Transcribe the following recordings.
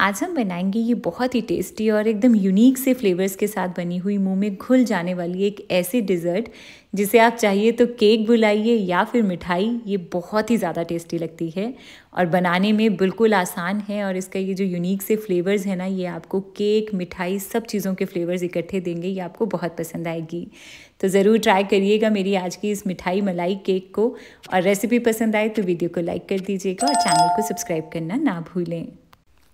आज हम बनाएंगे ये बहुत ही टेस्टी और एकदम यूनिक से फ्लेवर्स के साथ बनी हुई मुंह में घुल जाने वाली एक ऐसी डिज़र्ट जिसे आप चाहिए तो केक बुलाइए या फिर मिठाई ये बहुत ही ज़्यादा टेस्टी लगती है और बनाने में बिल्कुल आसान है और इसका ये जो यूनिक से फ्लेवर्स है ना ये आपको केक मिठाई सब चीज़ों के फ्लेवर्स इकट्ठे देंगे ये आपको बहुत पसंद आएगी तो ज़रूर ट्राई करिएगा मेरी आज की इस मिठाई मलाई केक को और रेसिपी पसंद आए तो वीडियो को लाइक कर दीजिएगा और चैनल को सब्सक्राइब करना ना भूलें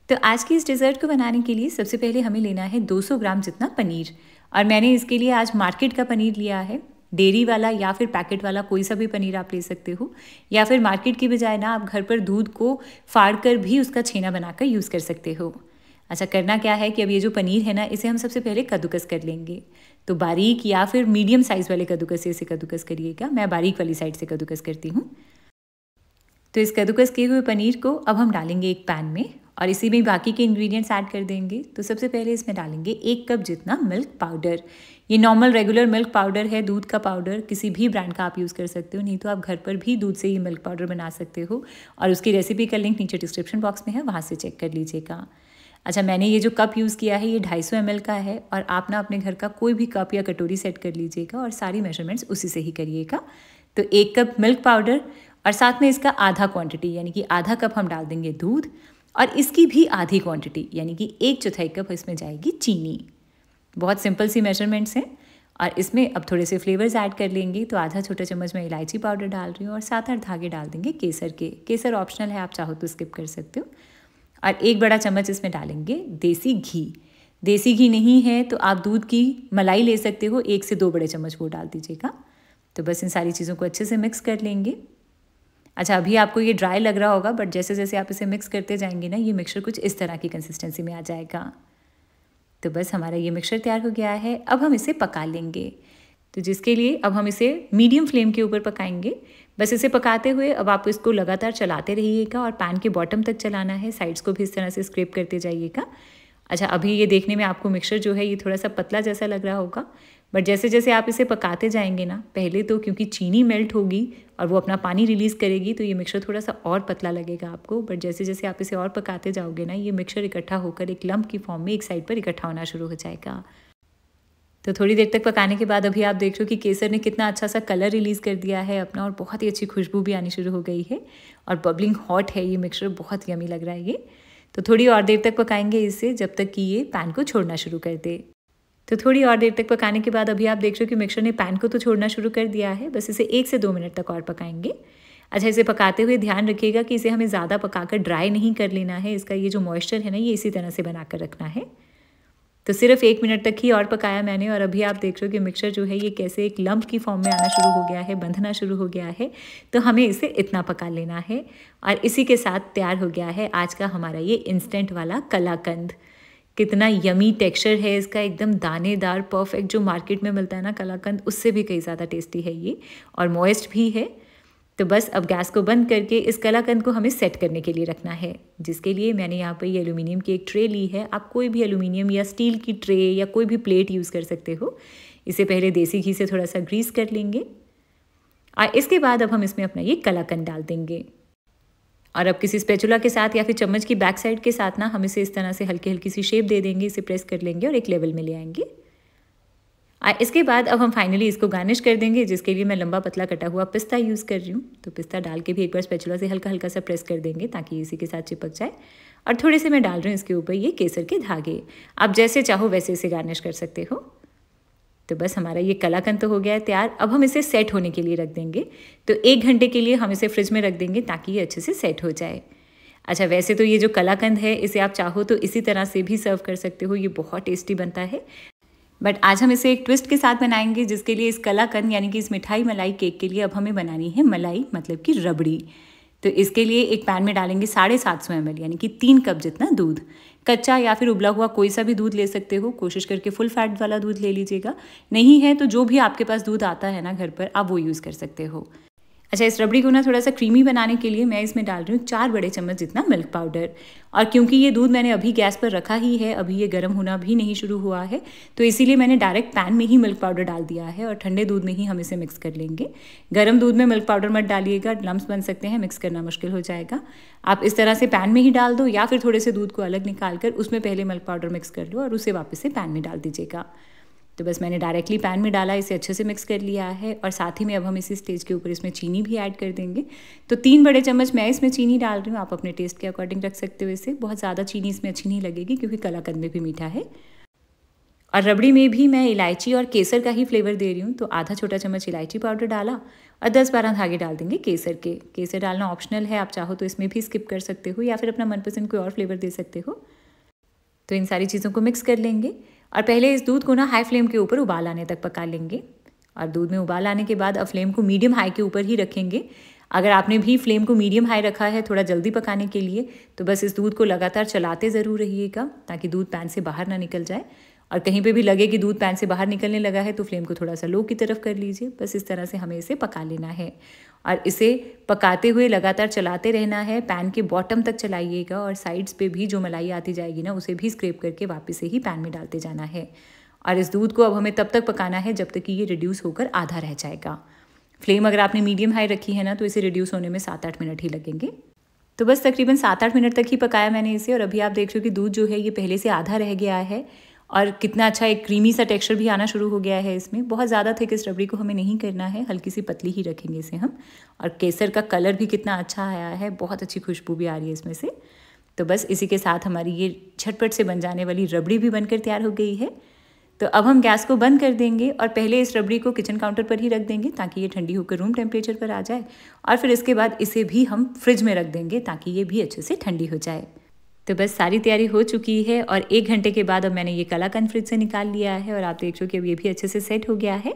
तो आज की इस डिज़र्ट को बनाने के लिए सबसे पहले हमें लेना है 200 ग्राम जितना पनीर और मैंने इसके लिए आज मार्केट का पनीर लिया है डेयरी वाला या फिर पैकेट वाला कोई सा भी पनीर आप ले सकते हो या फिर मार्केट की बजाय ना आप घर पर दूध को फाड़ कर भी उसका छेना बनाकर यूज़ कर सकते हो अच्छा करना क्या है कि अब ये जो पनीर है ना इसे हम सबसे पहले कद्दूकस कर लेंगे तो बारीक या फिर मीडियम साइज़ वाले कद्दूकस से इसे कद्दूकस करिएगा मैं बारीक वाली साइड से कद्दूकस करती हूँ तो इस कद्दूकस किए हुए पनीर को अब हम डालेंगे एक पैन में और इसी में बाकी के इंग्रेडिएंट्स ऐड कर देंगे तो सबसे पहले इसमें डालेंगे एक कप जितना मिल्क पाउडर ये नॉर्मल रेगुलर मिल्क पाउडर है दूध का पाउडर किसी भी ब्रांड का आप यूज़ कर सकते हो नहीं तो आप घर पर भी दूध से ही मिल्क पाउडर बना सकते हो और उसकी रेसिपी का लिंक नीचे डिस्क्रिप्शन बॉक्स में है वहाँ से चेक कर लीजिएगा अच्छा मैंने ये जो कप यूज़ किया है ये ढाई सौ एम का है और आप ना अपने घर का कोई भी कप या कटोरी सेट कर लीजिएगा और सारी मेजरमेंट्स उसी से ही करिएगा तो एक कप मिल्क पाउडर और साथ में इसका आधा क्वांटिटी यानी कि आधा कप हम डाल देंगे दूध और इसकी भी आधी क्वांटिटी यानी कि एक चौथाई कप इसमें जाएगी चीनी बहुत सिंपल सी मेजरमेंट्स हैं और इसमें अब थोड़े से फ्लेवर्स ऐड कर लेंगे तो आधा छोटा चम्मच मैं इलायची पाउडर डाल रही हूँ और सात आठ धागे डाल देंगे केसर के केसर ऑप्शनल है आप चाहो तो स्किप कर सकते हो और एक बड़ा चम्मच इसमें डालेंगे देसी घी देसी घी नहीं है तो आप दूध की मलाई ले सकते हो एक से दो बड़े चम्मच वो डाल दीजिएगा तो बस इन सारी चीज़ों को अच्छे से मिक्स कर लेंगे अच्छा अभी आपको ये ड्राई लग रहा होगा बट जैसे जैसे आप इसे मिक्स करते जाएंगे ना ये मिक्सचर कुछ इस तरह की कंसिस्टेंसी में आ जाएगा तो बस हमारा ये मिक्सचर तैयार हो गया है अब हम इसे पका लेंगे तो जिसके लिए अब हम इसे मीडियम फ्लेम के ऊपर पकाएंगे बस इसे पकाते हुए अब आप इसको लगातार चलाते रहिएगा और पैन के बॉटम तक चलाना है साइड्स को भी इस तरह से स्क्रेप करते जाइएगा अच्छा अभी ये देखने में आपको मिक्सचर जो है ये थोड़ा सा पतला जैसा लग रहा होगा बट जैसे जैसे आप इसे पकाते जाएंगे ना पहले तो क्योंकि चीनी मेल्ट होगी और वो अपना पानी रिलीज़ करेगी तो ये मिक्सर थोड़ा सा और पतला लगेगा आपको बट जैसे जैसे आप इसे और पकाते जाओगे ना ये मिक्सर इकट्ठा होकर एक लम्ब की फॉर्म में एक साइड पर इकट्ठा होना शुरू हो जाएगा तो थोड़ी देर तक पकाने के बाद अभी आप देख रहे हो कि केसर ने कितना अच्छा सा कलर रिलीज़ कर दिया है अपना और बहुत ही अच्छी खुशबू भी आनी शुरू हो गई है और बबलिंग हॉट है ये मिक्सर बहुत यमी लग रहा है ये तो थोड़ी और देर तक पकाएंगे इसे जब तक कि ये पैन को छोड़ना शुरू कर दे तो थोड़ी और देर तक पकाने के बाद अभी आप देख रहे हो कि मिक्सर ने पैन को तो छोड़ना शुरू कर दिया है बस इसे एक से दो मिनट तक और पकाएंगे अच्छा इसे पकाते हुए ध्यान रखिएगा कि इसे हमें ज़्यादा पकाकर ड्राई नहीं कर लेना है इसका ये जो मॉइस्चर है ना ये इसी तरह से बना कर रखना है तो सिर्फ एक मिनट तक ही और पकाया मैंने और अभी आप देख रहे हो कि मिक्सर जो है ये कैसे एक लंप की फॉर्म में आना शुरू हो गया है बंधना शुरू हो गया है तो हमें इसे इतना पका लेना है और इसी के साथ तैयार हो गया है आज का हमारा ये इंस्टेंट वाला कलाकंद कितना यमी टेक्सचर है इसका एकदम दानेदार परफेक्ट जो मार्केट में मिलता है ना कलाकंद उससे भी कहीं ज़्यादा टेस्टी है ये और मोइस्ट भी है तो बस अब गैस को बंद करके इस कलाकंद को हमें सेट करने के लिए रखना है जिसके लिए मैंने यहाँ पर ये एलुमिनियम की एक ट्रे ली है आप कोई भी एलुमिनियम या स्टील की ट्रे या कोई भी प्लेट यूज़ कर सकते हो इसे पहले देसी घी से थोड़ा सा ग्रीस कर लेंगे और इसके बाद अब हम इसमें अपना ये कलाकंद डाल देंगे और अब किसी स्पेचुला के साथ या फिर चम्मच की बैक साइड के साथ ना हम इसे इस तरह से हल्की हल्की सी शेप दे देंगे इसे प्रेस कर लेंगे और एक लेवल में ले आएंगे इसके बाद अब हम फाइनली इसको गार्निश कर देंगे जिसके लिए मैं लंबा पतला कटा हुआ पिस्ता यूज़ कर रही हूँ तो पिस्ता डाल के भी एक बार स्पेचुला से हल्का हल्का सा प्रेस कर देंगे ताकि इसी के साथ चिपक जाए और थोड़े से मैं डाल रही हूँ इसके ऊपर ये केसर के धागे आप जैसे चाहो वैसे इसे गार्निश कर सकते हो तो बस हमारा ये कलाकंद तो हो गया है तैयार अब हम इसे सेट होने के लिए रख देंगे तो एक घंटे के लिए हम इसे फ्रिज में रख देंगे ताकि ये अच्छे से सेट हो जाए अच्छा वैसे तो ये जो कलाकंद है इसे आप चाहो तो इसी तरह से भी सर्व कर सकते हो ये बहुत टेस्टी बनता है बट आज हम इसे एक ट्विस्ट के साथ बनाएंगे जिसके लिए इस कलाकंद यानी कि इस मिठाई मलाई केक के लिए अब हमें बनानी है मलाई मतलब कि रबड़ी तो इसके लिए एक पैन में डालेंगे साढ़े सात सौ एम यानी कि तीन कप जितना दूध कच्चा या फिर उबला हुआ कोई सा भी दूध ले सकते हो कोशिश करके फुल फैट वाला दूध ले लीजिएगा नहीं है तो जो भी आपके पास दूध आता है ना घर पर आप वो यूज़ कर सकते हो अच्छा इस रबड़ी को ना थोड़ा सा क्रीमी बनाने के लिए मैं इसमें डाल रही हूँ चार बड़े चम्मच जितना मिल्क पाउडर और क्योंकि ये दूध मैंने अभी गैस पर रखा ही है अभी ये गर्म होना भी नहीं शुरू हुआ है तो इसीलिए मैंने डायरेक्ट पैन में ही मिल्क पाउडर डाल दिया है और ठंडे दूध में ही हम इसे मिक्स कर लेंगे गर्म दूध में मिल्क पाउडर मत डालिएगा लम्ब बन सकते हैं मिक्स करना मुश्किल हो जाएगा आप इस तरह से पैन में ही डाल दो या फिर थोड़े से दूध को अलग निकाल कर उसमें पहले मिल्क पाउडर मिक्स कर लो और उसे वापस से पैन में डाल दीजिएगा तो बस मैंने डायरेक्टली पैन में डाला इसे अच्छे से मिक्स कर लिया है और साथ ही में अब हम इसी स्टेज के ऊपर इसमें चीनी भी ऐड कर देंगे तो तीन बड़े चम्मच मैं इसमें चीनी डाल रही हूँ आप अपने टेस्ट के अकॉर्डिंग रख सकते हो इसे बहुत ज़्यादा चीनी इसमें अच्छी नहीं लगेगी क्योंकि कलाकंद में भी मीठा है और रबड़ी में भी मैं इलायची और केसर का ही फ्लेवर दे रही हूँ तो आधा छोटा चम्मच इलायची पाउडर डाला और दस बारह धागे डाल देंगे केसर के केसर डालना ऑप्शनल है आप चाहो तो इसमें भी स्किप कर सकते हो या फिर अपना मनपसंद कोई और फ्लेवर दे सकते हो तो इन सारी चीज़ों को मिक्स कर लेंगे और पहले इस दूध को ना हाई फ्लेम के ऊपर उबाल आने तक पका लेंगे और दूध में उबाल आने के बाद अब फ्लेम को मीडियम हाई के ऊपर ही रखेंगे अगर आपने भी फ्लेम को मीडियम हाई रखा है थोड़ा जल्दी पकाने के लिए तो बस इस दूध को लगातार चलाते ज़रूर रहिएगा ताकि दूध पैन से बाहर ना निकल जाए और कहीं पे भी लगे कि दूध पैन से बाहर निकलने लगा है तो फ्लेम को थोड़ा सा लो की तरफ कर लीजिए बस इस तरह से हमें इसे पका लेना है और इसे पकाते हुए लगातार चलाते रहना है पैन के बॉटम तक चलाइएगा और साइड्स पे भी जो मलाई आती जाएगी ना उसे भी स्क्रेप करके वापस से ही पैन में डालते जाना है और इस दूध को अब हमें तब तक पकाना है जब तक कि ये रिड्यूस होकर आधा रह जाएगा फ्लेम अगर आपने मीडियम हाई रखी है ना तो इसे रिड्यूस होने में सात आठ मिनट ही लगेंगे तो बस तकरीबन सात आठ मिनट तक ही पकाया मैंने इसे और अभी आप देख रहे हो कि दूध जो है ये पहले से आधा रह गया है और कितना अच्छा एक क्रीमी सा टेक्सचर भी आना शुरू हो गया है इसमें बहुत ज़्यादा थिक इस रबड़ी को हमें नहीं करना है हल्की सी पतली ही रखेंगे इसे हम और केसर का कलर भी कितना अच्छा आया है बहुत अच्छी खुशबू भी आ रही है इसमें से तो बस इसी के साथ हमारी ये झटपट से बन जाने वाली रबड़ी भी बनकर तैयार हो गई है तो अब हम गैस को बंद कर देंगे और पहले इस रबड़ी को किचन काउंटर पर ही रख देंगे ताकि ये ठंडी होकर रूम टेम्परेचर पर आ जाए और फिर इसके बाद इसे भी हम फ्रिज में रख देंगे ताकि ये भी अच्छे से ठंडी हो जाए तो बस सारी तैयारी हो चुकी है और एक घंटे के बाद अब मैंने ये कन फ्रिज से निकाल लिया है और आप देख कि अब ये भी अच्छे से सेट हो गया है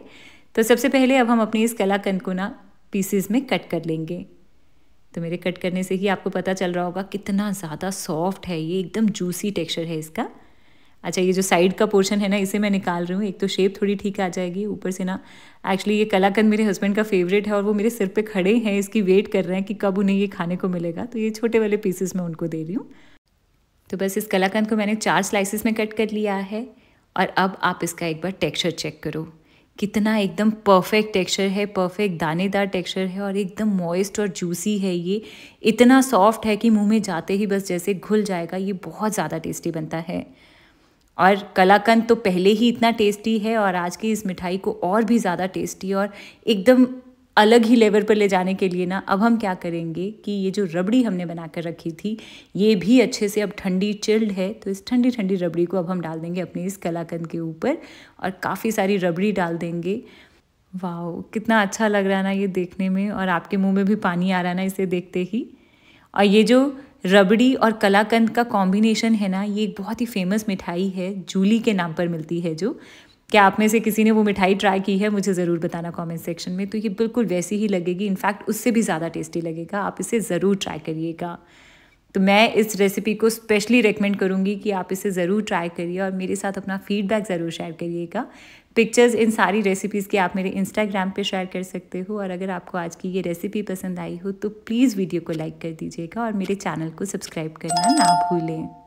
तो सबसे पहले अब हम अपनी इस कन को ना पीसेस में कट कर लेंगे तो मेरे कट करने से ही आपको पता चल रहा होगा कितना ज़्यादा सॉफ्ट है ये एकदम जूसी टेक्सचर है इसका अच्छा ये जो साइड का पोर्शन है ना इसे मैं निकाल रही हूँ एक तो शेप थोड़ी ठीक आ जाएगी ऊपर से ना एक्चुअली ये कलाकंद मेरे हस्बैंड का फेवरेट है और वो मेरे सिर पे खड़े हैं इसकी वेट कर रहे हैं कि कब उन्हें ये खाने को मिलेगा तो ये छोटे वाले पीसेस मैं उनको दे रही हूँ तो बस इस कलाकंद को मैंने चार स्लाइसिस में कट कर लिया है और अब आप इसका एक बार टेक्सचर चेक करो कितना एकदम परफेक्ट टेक्सचर है परफेक्ट दानेदार टेक्सचर है और एकदम मॉइस्ट और जूसी है ये इतना सॉफ्ट है कि मुंह में जाते ही बस जैसे घुल जाएगा ये बहुत ज़्यादा टेस्टी बनता है और कलाकंद तो पहले ही इतना टेस्टी है और आज की इस मिठाई को और भी ज़्यादा टेस्टी और एकदम अलग ही लेवल पर ले जाने के लिए ना अब हम क्या करेंगे कि ये जो रबड़ी हमने बना कर रखी थी ये भी अच्छे से अब ठंडी चिल्ड है तो इस ठंडी ठंडी रबड़ी को अब हम डाल देंगे अपने इस कलाकंद के ऊपर और काफ़ी सारी रबड़ी डाल देंगे वाह कितना अच्छा लग रहा है ना ये देखने में और आपके मुंह में भी पानी आ रहा है ना इसे देखते ही और ये जो रबड़ी और कलाकंद का कॉम्बिनेशन है ना ये एक बहुत ही फेमस मिठाई है जूली के नाम पर मिलती है जो क्या आप में से किसी ने वो मिठाई ट्राई की है मुझे ज़रूर बताना कमेंट सेक्शन में तो ये बिल्कुल वैसी ही लगेगी इनफैक्ट उससे भी ज़्यादा टेस्टी लगेगा आप इसे ज़रूर ट्राई करिएगा तो मैं इस रेसिपी को स्पेशली रेकमेंड करूँगी कि आप इसे ज़रूर ट्राई करिए और मेरे साथ अपना फीडबैक ज़रूर शेयर करिएगा पिक्चर्स इन सारी रेसिपीज़ के आप मेरे इंस्टाग्राम पे शेयर कर सकते हो और अगर आपको आज की ये रेसिपी पसंद आई हो तो प्लीज़ वीडियो को लाइक कर दीजिएगा और मेरे चैनल को सब्सक्राइब करना ना भूलें